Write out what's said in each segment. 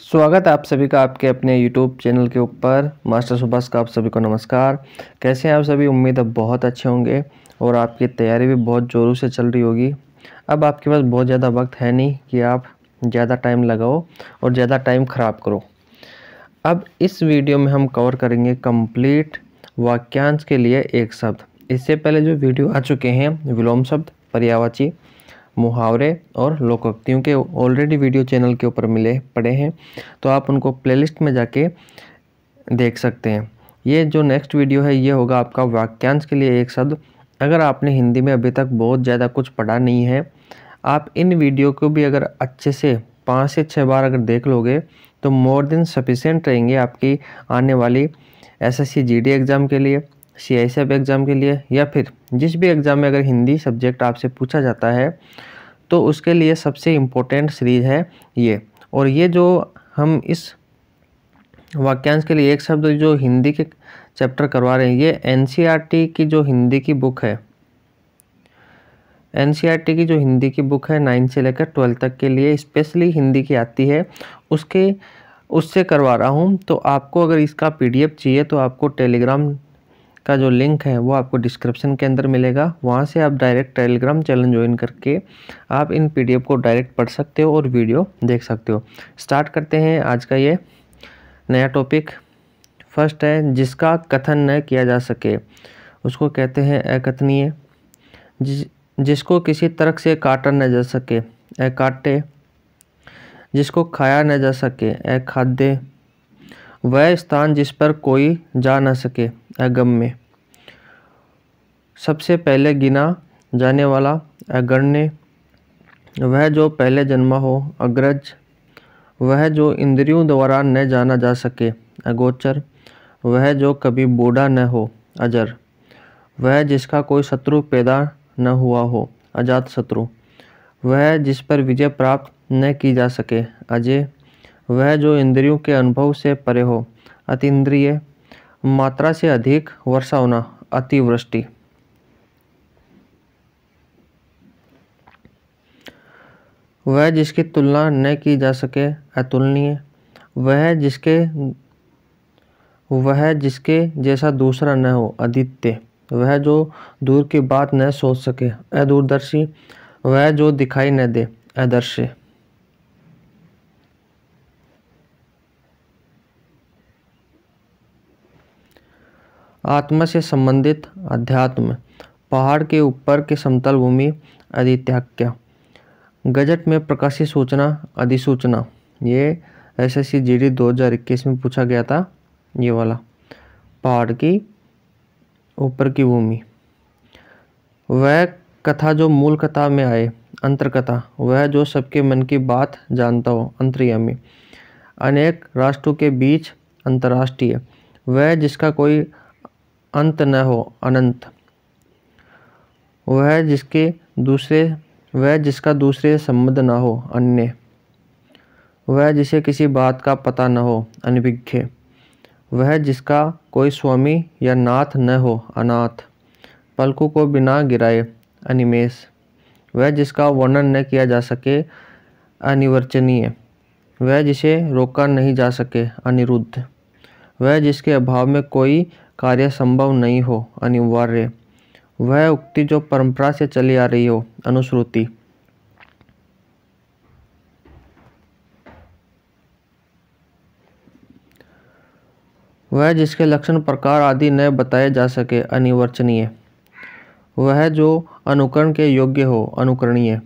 स्वागत है आप सभी का आपके अपने यूट्यूब चैनल के ऊपर मास्टर सुभाष का आप सभी को नमस्कार कैसे हैं आप सभी उम्मीद अब बहुत अच्छे होंगे और आपकी तैयारी भी बहुत ज़ोरों से चल रही होगी अब आपके पास बहुत ज़्यादा वक्त है नहीं कि आप ज़्यादा टाइम लगाओ और ज़्यादा टाइम ख़राब करो अब इस वीडियो में हम कवर करेंगे कम्प्लीट वाक्यांश के लिए एक शब्द इससे पहले जो वीडियो आ चुके हैं विलोम शब्द पर्यावाची मुहावरे और लोकोक्तियों के ऑलरेडी वीडियो चैनल के ऊपर मिले पड़े हैं तो आप उनको प्लेलिस्ट में जाके देख सकते हैं ये जो नेक्स्ट वीडियो है ये होगा आपका वाक्यांश के लिए एक शब्द अगर आपने हिंदी में अभी तक बहुत ज़्यादा कुछ पढ़ा नहीं है आप इन वीडियो को भी अगर अच्छे से पाँच से छः बार अगर देख लोगे तो मोर देन सफिशेंट रहेंगे आपकी आने वाली एस एस एग्ज़ाम के लिए सी आई सब एग्ज़ाम के लिए या फिर जिस भी एग्ज़ाम में अगर हिंदी सब्जेक्ट आपसे पूछा जाता है तो उसके लिए सबसे इम्पोर्टेंट सीरीज़ है ये और ये जो हम इस वाक्यांश के लिए एक शब्द जो हिंदी के चैप्टर करवा रहे हैं ये एन e की जो हिंदी की बुक है एन e की जो हिंदी की बुक है नाइन्थ से लेकर ट्वेल्थ तक के लिए स्पेशली हिंदी की आती है उसके उससे करवा रहा हूँ तो आपको अगर इसका पीडीएफ चाहिए तो आपको टेलीग्राम का जो लिंक है वो आपको डिस्क्रिप्शन के अंदर मिलेगा वहाँ से आप डायरेक्ट टेलीग्राम चैनल ज्वाइन करके आप इन पीडीएफ को डायरेक्ट पढ़ सकते हो और वीडियो देख सकते हो स्टार्ट करते हैं आज का ये नया टॉपिक फर्स्ट है जिसका कथन न किया जा सके उसको कहते हैं अकथनीय जिस जिसको किसी तरह से काटा न जा सके अकाटे जिसको खाया न जा सके अखाद्य वह स्थान जिस पर कोई जा न सके अगम्य सबसे पहले गिना जाने वाला अगण्य वह जो पहले जन्मा हो अग्रज वह जो इंद्रियों द्वारा न जाना जा सके अगोचर वह जो कभी बूढ़ा न हो अजर वह जिसका कोई शत्रु पैदा न हुआ हो अजात शत्रु वह जिस पर विजय प्राप्त न की जा सके अजय वह जो इंद्रियों के अनुभव से परे हो इंद्रिय मात्रा से अधिक वर्षा होना अतिवृष्टि वह जिसकी तुलना न की जा सके अतुलनीय वह जिसके वह जिसके जैसा दूसरा न हो आदित्य वह जो दूर की बात न सोच सके अदूरदर्शी वह जो दिखाई न दे अदृश्य आत्मा से संबंधित अध्यात्म पहाड़ के ऊपर के समतल भूमि अधित्याख्या गजट में प्रकाशित सूचना अधिसूचना ये S S C G D दो हज़ार इक्कीस में पूछा गया था ये वाला पहाड़ की ऊपर की भूमि वह कथा जो मूल कथा में आए अंतरकथा वह जो सबके मन की बात जानता हो अंतर्यामी अनेक राष्ट्रों के बीच अंतर्राष्ट्रीय वह जिसका कोई अंत न हो अनंत वह जिसके दूसरे वह जिसका दूसरे संबंध न हो अन्य वह जिसे किसी बात का पता न हो अनभिज्ञ वह जिसका कोई स्वामी या नाथ न हो अनाथ पलकों को बिना गिराए अनिमेश वह जिसका वर्णन न किया जा सके अनिवर्चनीय वह जिसे रोका नहीं जा सके अनिरुद्ध वह जिसके अभाव में कोई कार्य संभव नहीं हो अनिवार्य वह उक्ति जो परंपरा से चली आ रही हो अनुश्रुति वह जिसके लक्षण प्रकार आदि न बताए जा सके अनिवर्चनीय वह जो अनुकरण के योग्य हो अनुकरणीय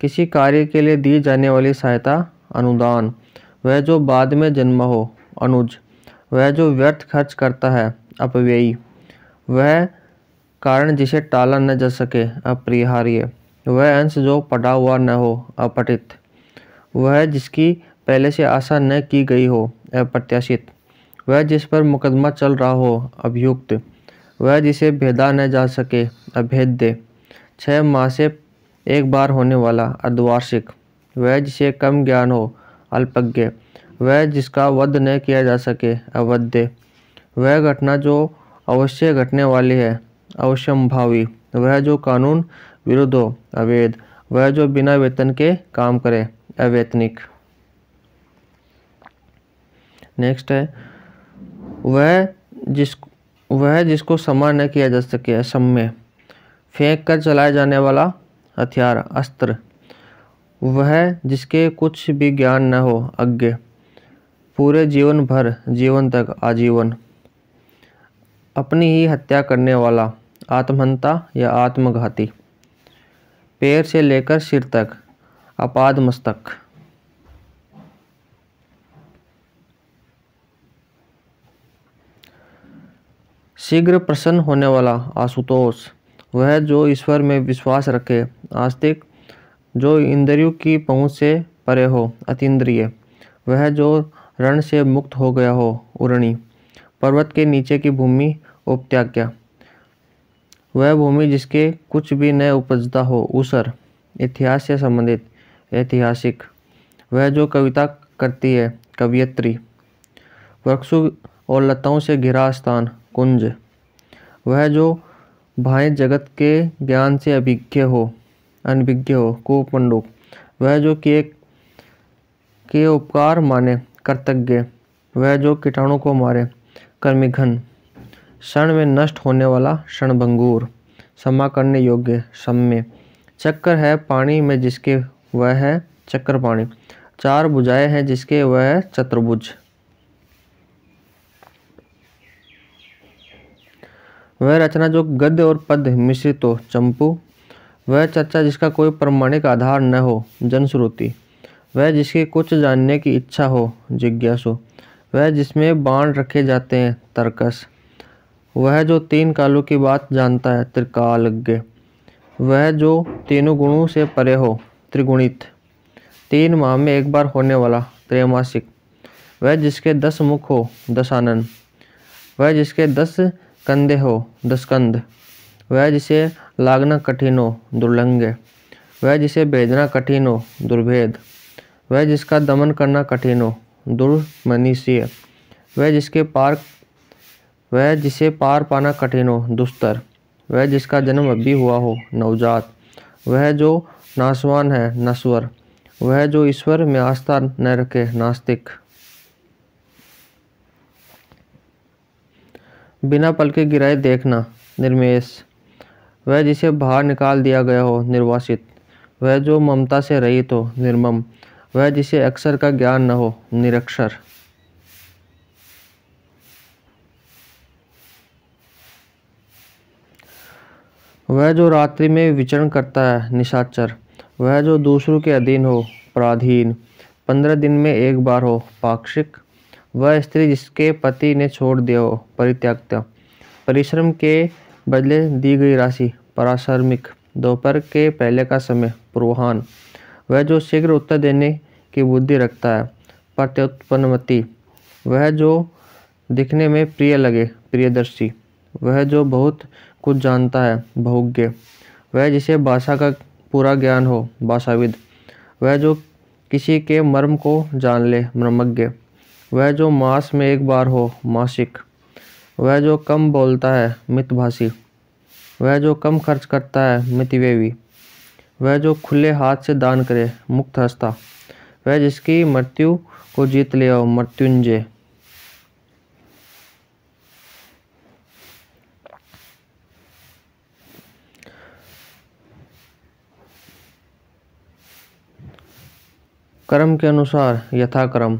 किसी कार्य के लिए दी जाने वाली सहायता अनुदान वह जो बाद में जन्म हो अनुज वह जो व्यर्थ खर्च करता है अपव्ययी वह कारण जिसे टाला न जा सके अपरिहार्य वह अंश जो पटा हुआ न हो अपटित वह जिसकी पहले से आशा न की गई हो अप्रत्याशित वह जिस पर मुकदमा चल रहा हो अभियुक्त वह जिसे भेदा न जा सके अभेद्य छः माह से एक बार होने वाला अर्धवार्षिक वह जिसे कम ज्ञान हो अल्पज्ञ वह जिसका वध न किया जा सके अवध्य वह घटना जो अवश्य घटने वाली है अवश्यंभावी वह जो कानून विरुद्ध हो अवैध वह जो बिना वेतन के काम करे अवेतनिक नेक्स्ट है वह जिस वह जिसको समा न किया जा सके असम्य फेंक कर चलाए जाने वाला हथियार अस्त्र वह जिसके कुछ भी ज्ञान न हो अज्ञ पूरे जीवन भर जीवन तक आजीवन अपनी ही हत्या करने वाला आत्महंता या आत्मघाती पैर से लेकर सिर तक अपाद मस्तक शीघ्र प्रसन्न होने वाला आशुतोष वह जो ईश्वर में विश्वास रखे आस्तिक जो इंद्रियों की पहुँच से परे हो अतीन्द्रिय वह जो रण से मुक्त हो गया हो उरणी पर्वत के नीचे की भूमि उपत्याक्या वह भूमि जिसके कुछ भी न उपजता हो उसर इतिहास से संबंधित ऐतिहासिक वह जो कविता करती है कवियत्री वृक्षों और लताओं से घिरा स्थान कुंज वह जो भाई जगत के ज्ञान से अभिज्ञ हो अनभिज्ञ हो कोपंडुक वह जो किए के उपकार माने कर्तज्ञ वह जो कीटाणु को मारे कर्मिघन क्षण में नष्ट होने वाला क्षणभंगूर क्षमा करने योग्य सम्य चक्कर है पानी में जिसके वह है चक्कर पाणी चार बुझाए हैं जिसके वह है चतुर्भुज वह रचना जो गद्य और पद मिश्रित हो चंपू वह चर्चा जिसका कोई प्रमाणिक आधार न हो जनश्रुति वह जिसके कुछ जानने की इच्छा हो जिज्ञासु वह जिसमें बाण रखे जाते हैं तर्कस वह जो तीन कालों की बात जानता है त्रिकालज्ञ वह जो तीनों गुणों से परे हो त्रिगुणित तीन माह में एक बार होने वाला त्रैमासिक वह जिसके दस मुख हो दशानन वह जिसके दस कंधे हो दसकंद वह जिसे लागना कठिन हो दुर्लंग्य वह जिसे भेजना कठिन हो दुर्भेद वह जिसका दमन करना कठिन हो दुर्मनीषीय वह जिसके पार वह जिसे पार पाना कठिन हो दुस्तर वह जिसका जन्म अभी हुआ हो नवजात वह जो नासवान है नस्वर वह जो ईश्वर में आस्था न रखे नास्तिक बिना पल के गिराए देखना निर्मेश वह जिसे बाहर निकाल दिया गया हो निर्वासित वह जो ममता से रहित हो निर्मम वह जिसे अक्षर का ज्ञान न हो निरक्षर वह जो रात्रि में विचरण करता है निशाचर वह जो दूसरों के अधीन हो पराधीन पंद्रह दिन में एक बार हो पाक्षिक वह स्त्री जिसके पति ने छोड़ दिया हो परित्यक्त परिश्रम के बदले दी गई राशि पराश्रमिक दोपहर के पहले का समय पुरोहान वह जो शीघ्र उत्तर देने की बुद्धि रखता है प्रत्युत्पन्नमति वह जो दिखने में प्रिय लगे प्रियदर्शी वह जो बहुत कुछ जानता है भोग्य वह जिसे भाषा का पूरा ज्ञान हो भाषाविद वह जो किसी के मर्म को जान ले मर्मज्ञ वह जो मास में एक बार हो मासिक वह जो कम बोलता है मितभाषी वह जो कम खर्च करता है मितवेवी वह जो खुले हाथ से दान करे मुक्त हस्ता वह जिसकी मृत्यु को जीत ले हो मृत्युंजय कर्म के अनुसार यथाक्रम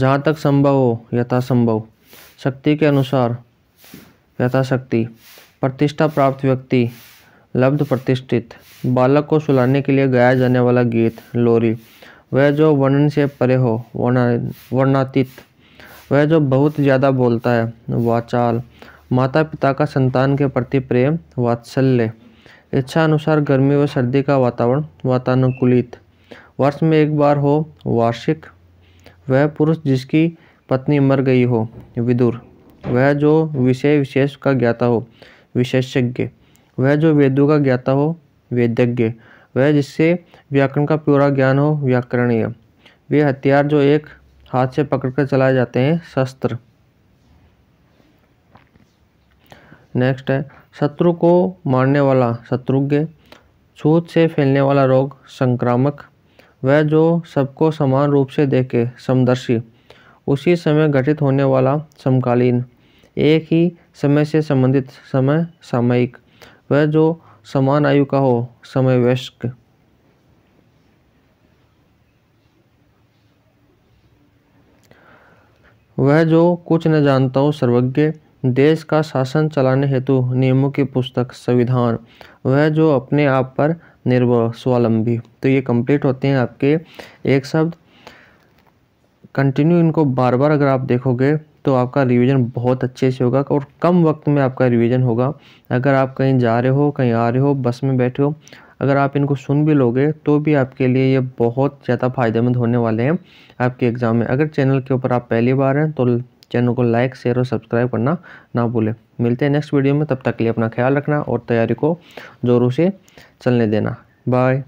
जहाँ तक संभव हो यथासंभव शक्ति के अनुसार यथाशक्ति प्रतिष्ठा प्राप्त व्यक्ति लब्ध प्रतिष्ठित बालक को सुलाने के लिए गाया जाने वाला गीत लोरी वह जो वर्णन से परे हो वर्णातीत वह जो बहुत ज़्यादा बोलता है वाचाल माता पिता का संतान के प्रति प्रेम वात्सल्य इच्छा अनुसार गर्मी व सर्दी का वातावरण वातानुकूलित वर्ष में एक बार हो वार्षिक वह पुरुष जिसकी पत्नी मर गई हो विदुर वह जो विषय विशेष का ज्ञाता हो विशेषज्ञ वह जो वेदों का ज्ञाता हो वेदज्ञ वह जिससे व्याकरण का पूरा ज्ञान हो व्याकरणीय वे हथियार जो एक हाथ से पकड़कर चलाए जाते हैं शस्त्र नेक्स्ट है शत्रु को मारने वाला शत्रुज्ञ छूत से फैलने वाला रोग संक्रामक वह जो सबको समान रूप से देखे समदर्शी उसी समय घटित होने वाला समकालीन एक ही समय से संबंधित समय सामयिक वह जो समान आयु का हो समय वैश्क वह जो कुछ न जानता हो सर्वज्ञ देश का शासन चलाने हेतु नियमों की पुस्तक संविधान वह जो अपने आप पर निर्भर स्वावलंबी तो ये कंप्लीट होते हैं आपके एक शब्द कंटिन्यू इनको बार बार अगर आप देखोगे तो आपका रिवीजन बहुत अच्छे से होगा और कम वक्त में आपका रिवीजन होगा अगर आप कहीं जा रहे हो कहीं आ रहे हो बस में बैठे हो अगर आप इनको सुन भी लोगे तो भी आपके लिए ये बहुत ज़्यादा फ़ायदेमंद होने वाले हैं आपके एग्ज़ाम में अगर चैनल के ऊपर आप पहली बार हैं तो चैनल को लाइक शेयर और सब्सक्राइब करना ना भूलें मिलते हैं नेक्स्ट वीडियो में तब तक के लिए अपना ख्याल रखना और तैयारी को ज़ोरों से चलने देना बाय